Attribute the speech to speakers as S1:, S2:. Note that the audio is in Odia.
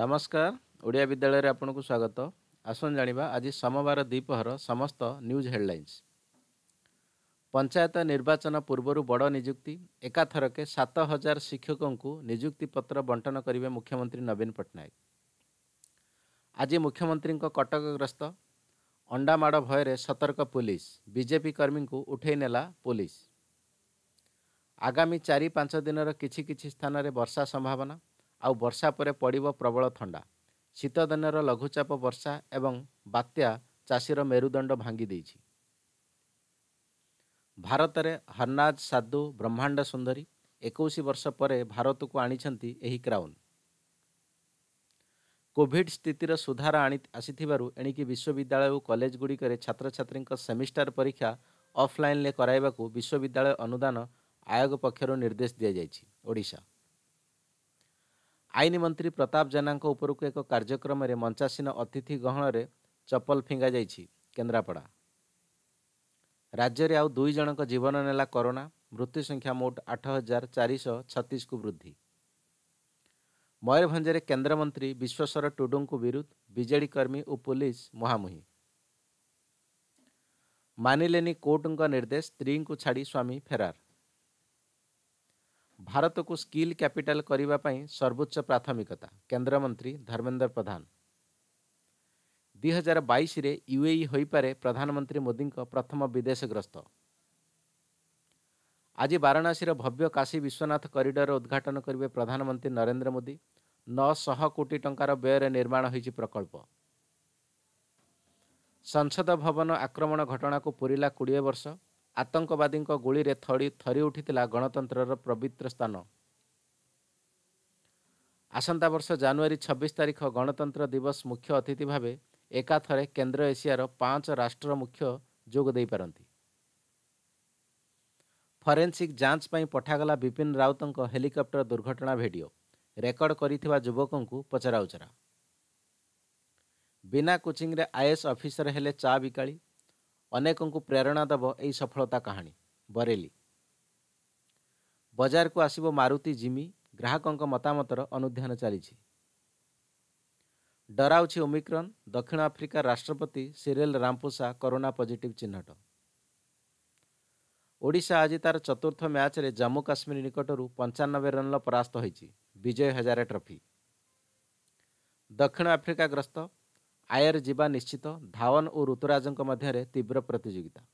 S1: ନମସ୍କାର ଓଡ଼ିଆ ବିଦ୍ୟାଳୟରେ ଆପଣଙ୍କୁ ସ୍ୱାଗତ ଆସନ୍ତୁ ଜାଣିବା ଆଜି ସୋମବାର ଦ୍ୱିପହର ସମସ୍ତ ନ୍ୟୁଜ୍ ହେଡ଼ଲାଇନ୍ସ ପଞ୍ଚାୟତ ନିର୍ବାଚନ ପୂର୍ବରୁ ବଡ଼ ନିଯୁକ୍ତି ଏକାଥରକେ ସାତ ହଜାର ଶିକ୍ଷକଙ୍କୁ ନିଯୁକ୍ତିପତ୍ର ବଣ୍ଟନ କରିବେ ମୁଖ୍ୟମନ୍ତ୍ରୀ ନବୀନ ପଟ୍ଟନାୟକ ଆଜି ମୁଖ୍ୟମନ୍ତ୍ରୀଙ୍କ କଟକ ଗ୍ରସ୍ତ ଅଣ୍ଡାମାଡ଼ ଭୟରେ ସତର୍କ ପୋଲିସ ବିଜେପି କର୍ମୀଙ୍କୁ ଉଠେଇ ନେଲା ପୋଲିସ ଆଗାମୀ ଚାରି ପାଞ୍ଚ ଦିନର କିଛି କିଛି ସ୍ଥାନରେ ବର୍ଷା ସମ୍ଭାବନା ଆଉ ବର୍ଷା ପରେ ପଡ଼ିବ ପ୍ରବଳ ଥଣ୍ଡା ଶୀତଦିନର ଲଘୁଚାପ ବର୍ଷା ଏବଂ ବାତ୍ୟା ଚାଷୀର ମେରୁଦଣ୍ଡ ଭାଙ୍ଗି ଦେଇଛି ଭାରତରେ ହର୍ନାଜ ସାଧୁ ବ୍ରହ୍ମାଣ୍ଡ ସୁନ୍ଦରୀ ଏକୋଇଶ ବର୍ଷ ପରେ ଭାରତକୁ ଆଣିଛନ୍ତି ଏହି କ୍ରାଉନ୍ କୋଭିଡ୍ ସ୍ଥିତିର ସୁଧାର ଆଣି ଆସିଥିବାରୁ ଏଣିକି ବିଶ୍ୱବିଦ୍ୟାଳୟ ଓ କଲେଜଗୁଡ଼ିକରେ ଛାତ୍ରଛାତ୍ରୀଙ୍କ ସେମିଷ୍ଟାର ପରୀକ୍ଷା ଅଫ୍ଲାଇନ୍ରେ କରାଇବାକୁ ବିଶ୍ୱବିଦ୍ୟାଳୟ ଅନୁଦାନ ଆୟୋଗ ପକ୍ଷରୁ ନିର୍ଦ୍ଦେଶ ଦିଆଯାଇଛି ଓଡ଼ିଶା ଆଇନ ମନ୍ତ୍ରୀ ପ୍ରତାପ ଜେନାଙ୍କ ଉପରକୁ ଏକ କାର୍ଯ୍ୟକ୍ରମରେ ମଞ୍ଚାସୀନ ଅତିଥି ଗହଣରେ ଚପଲ ଫିଙ୍ଗାଯାଇଛି କେନ୍ଦ୍ରାପଡ଼ା ରାଜ୍ୟରେ ଆଉ ଦୁଇ ଜଣଙ୍କ ଜୀବନ ନେଲା କରୋନା ମୃତ୍ୟୁ ସଂଖ୍ୟା ମୋଟ ଆଠ ହଜାର ଚାରିଶହ ଛତିଶକୁ ବୃଦ୍ଧି ମୟୂରଭଞ୍ଜରେ କେନ୍ଦ୍ରମନ୍ତ୍ରୀ ବିଶ୍ୱେଶ୍ୱର ଟୁଡୁଙ୍କୁ ବିରୁଦ୍ଧ ବିଜେଡି କର୍ମୀ ଓ ପୁଲିସ୍ ମୁହାଁମୁହିଁ ମାନିଲେନି କୋର୍ଟଙ୍କ ନିର୍ଦ୍ଦେଶ ସ୍ତ୍ରୀଙ୍କୁ ଛାଡ଼ି ସ୍ୱାମୀ ଫେରାର ଭାରତକୁ ସ୍କିଲ୍ କ୍ୟାପିଟାଲ କରିବା ପାଇଁ ସର୍ବୋଚ୍ଚ ପ୍ରାଥମିକତା କେନ୍ଦ୍ରମନ୍ତ୍ରୀ ଧର୍ମେନ୍ଦ୍ର ପ୍ରଧାନ ଦୁଇ ହଜାର ବାଇଶରେ ୟୁ ଏ ହୋଇପାରେ ପ୍ରଧାନମନ୍ତ୍ରୀ ମୋଦିଙ୍କ ପ୍ରଥମ ବିଦେଶ ଗ୍ରସ୍ତ ଆଜି ବାରଣାସୀର ଭବ୍ୟ କାଶୀ ବିଶ୍ୱନାଥ କରିଡ଼ର ଉଦ୍ଘାଟନ କରିବେ ପ୍ରଧାନମନ୍ତ୍ରୀ ନରେନ୍ଦ୍ର ମୋଦି ନଅଶହ କୋଟି ଟଙ୍କାର ବ୍ୟୟରେ ନିର୍ମାଣ ହୋଇଛି ପ୍ରକଳ୍ପ ସଂସଦ ଭବନ ଆକ୍ରମଣ ଘଟଣାକୁ ପୁରିଲା କୋଡ଼ିଏ ବର୍ଷ ଆତଙ୍କବାଦୀଙ୍କ ଗୁଳିରେ ଥଡ଼ି ଥରି ଉଠିଥିଲା ଗଣତନ୍ତ୍ରର ପବିତ୍ର ସ୍ଥାନ ଆସନ୍ତା ବର୍ଷ ଜାନୁଆରୀ ଛବିଶ ତାରିଖ ଗଣତନ୍ତ୍ର ଦିବସ ମୁଖ୍ୟ ଅତିଥି ଭାବେ ଏକାଥରେ କେନ୍ଦ୍ର ଏସିଆର ପାଞ୍ଚ ରାଷ୍ଟ୍ର ମୁଖ୍ୟ ଯୋଗ ଦେଇପାରନ୍ତି ଫରେନ୍ସିକ୍ ଯାଞ୍ଚ ପାଇଁ ପଠାଗଲା ବିପିନ ରାଉତଙ୍କ ହେଲିକପ୍ଟର ଦୁର୍ଘଟଣା ଭିଡ଼ିଓ ରେକର୍ଡ କରିଥିବା ଯୁବକଙ୍କୁ ପଚରାଉଚରା ବିନା କୋଚିଂରେ ଆଇଏସ୍ ଅଫିସର ହେଲେ ଚା ବିକାଳୀ ଅନେକଙ୍କୁ ପ୍ରେରଣା ଦେବ ଏହି ସଫଳତା କାହାଣୀ ବରେଲି ବଜାରକୁ ଆସିବ ମାରୁତି ଜିମି ଗ୍ରାହକଙ୍କ ମତାମତର ଅନୁଧ୍ୟାନ ଚାଲିଛି ଡରାଉଛି ଓମିକ୍ରନ୍ ଦକ୍ଷିଣ ଆଫ୍ରିକା ରାଷ୍ଟ୍ରପତି ସିରେଲ୍ ରାମପୋସା କରୋନା ପଜିଟିଭ୍ ଚିହ୍ନଟ ଓଡ଼ିଶା ଆଜି ତାର ଚତୁର୍ଥ ମ୍ୟାଚ୍ରେ ଜାମ୍ମୁ କାଶ୍ମୀର ନିକଟରୁ ପଞ୍ଚାନବେ ରନ୍ର ପରାସ୍ତ ହୋଇଛି ବିଜୟ ହଜାରେ ଟ୍ରଫି ଦକ୍ଷିଣ ଆଫ୍ରିକା ଗ୍ରସ୍ତ ଆୟର ଯିବା ନିଶ୍ଚିତ ଧାୱନ ଓ ଋତୁରାଜଙ୍କ ମଧ୍ୟରେ ତୀବ୍ର ପ୍ରତିଯୋଗିତା